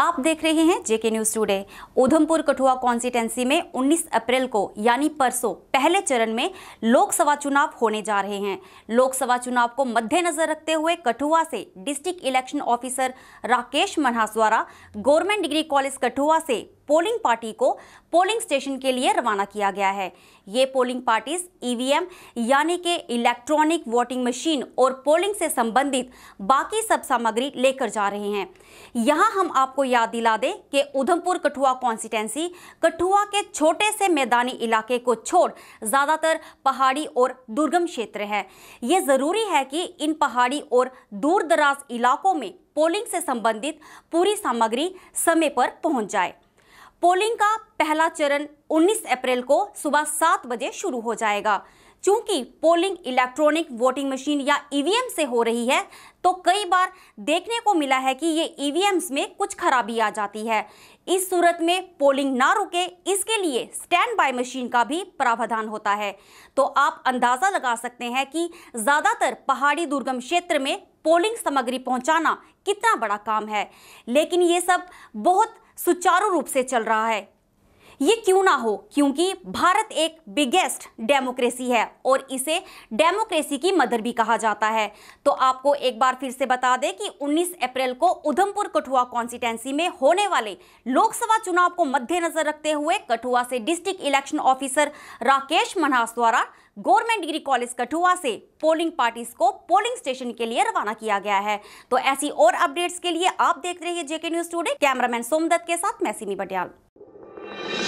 आप देख रहे हैं JK news today Udhampur Kathua constituency में 19 अप्रैल को यानी परसों पहले चरण में लोकसभा चुनाव होने जा रहे हैं लोकसभा चुनाव को मद्देनजर रखते हुए कठुआ से district election officer Rakesh Manhas द्वारा गवर्नमेंट डिग्री कॉलेज कठुआ से पोलिंग पार्टी को पोलिंग स्टेशन के लिए रवाना किया गया है ये पोलिंग पार्टीज ईवीएम यानी कि इलेक्ट्रॉनिक वोटिंग मशीन और पोलिंग से संबंधित बाकी सब सामग्री लेकर जा रहे हैं यहाँ हम आपको याद दिला दें कि उधमपुर कठुआ कॉन्स्टिटेंसी कठुआ के छोटे से मैदानी इलाके को छोड़ ज़्यादातर पहाड़ी और दुर्गम क्षेत्र है ये ज़रूरी है कि इन पहाड़ी और दूर दराज इलाकों में पोलिंग से संबंधित पूरी सामग्री समय पर पहुँच जाए पोलिंग का पहला चरण 19 अप्रैल को सुबह सात बजे शुरू हो जाएगा चूंकि पोलिंग इलेक्ट्रॉनिक वोटिंग मशीन या ईवीएम से हो रही है तो कई बार देखने को मिला है कि ये ईवीएम्स में कुछ खराबी आ जाती है इस सूरत में पोलिंग ना रुके इसके लिए स्टैंड बाय मशीन का भी प्रावधान होता है तो आप अंदाज़ा लगा सकते हैं कि ज़्यादातर पहाड़ी दुर्गम क्षेत्र में पोलिंग सामग्री पहुंचाना कितना बड़ा काम है लेकिन ये सब बहुत सुचारू रूप से चल रहा है ये क्यों ना हो क्योंकि भारत एक बिगेस्ट डेमोक्रेसी है और इसे डेमोक्रेसी की मदर भी कहा जाता है तो आपको एक बार फिर से बता दें कि 19 अप्रैल को उधमपुर कठुआ कॉन्स्टिटेंसी में होने वाले लोकसभा चुनाव को मद्देनजर रखते हुए कठुआ से district election officer Rakesh Manhas द्वारा गवर्नमेंट डिग्री कॉलेज कठुआ से पोलिंग पार्टीज को पोलिंग स्टेशन के लिए रवाना किया गया है तो ऐसी और अपडेट्स के लिए आप देख रहे हैं JK news today cameraman Somdatt के साथ मैसी बटियाल